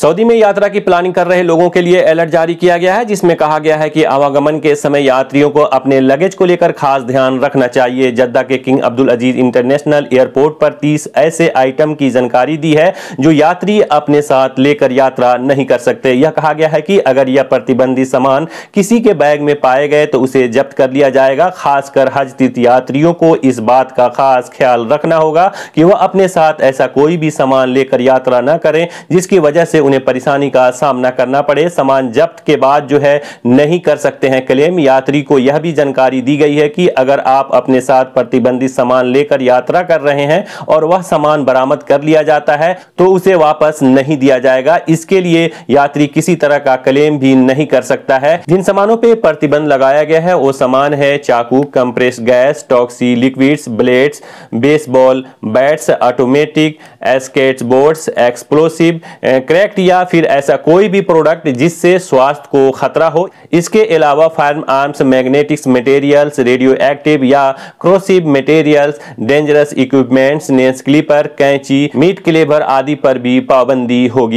Saudi में यात्रा की प्लानिंग कर रहे लोगों के लिए अलर्ट जारी किया गया है जिसमें कहा गया है कि आवागमन के समय यात्रियों को अपने लगेज को लेकर खास ध्यान रखना चाहिए जद्दा के King Abdul Aziz International Airport पर 30 ऐसे आइटम की जानकारी दी है जो यात्री अपने साथ लेकर यात्रा नहीं कर सकते यह कहा गया है कि अगर यह प्रतिबंधित सामान किसी के बैग में पाए गए तो उसे जब्त कर लिया जाएगा खासकर हज तीर्थ यात्रियों को इस बात का खास ख्याल रखना होगा कि वह अपने साथ ऐसा कोई भी सामान लेकर यात्रा न करें जिसकी वजह से उन्हें परेशानी का सामना करना पड़े सामान जब्त के बाद जो है नहीं कर सकते हैं क्लेम यात्री को यह भी जानकारी दी गई है कि अगर आप अपने साथ प्रतिबंधित सामान लेकर यात्रा कर रहे हैं और वह सामान बरामद कर लिया जाता है तो उसे वापस नहीं दिया जाएगा इसके लिए यात्री किसी तरह का क्लेम भी नहीं कर सकता है जिन सामानों पर प्रतिबंध लगाया गया है वो सामान है चाकू compress gas toxic liquids blades baseball bats automatic skateboards explosive crack product या फिर ऐसा कोई भी प्रोडक्ट जिससे स्वास्थ्य को खतरा हो इसके अलावा firearms magnetics materials radioactive या क्रोसिव मटेरियल्स डेंजरस इक्विपमेंट्स नेस स्लीपर कैंची मीट क्लेवर आदि पर भी पाबंदी होगी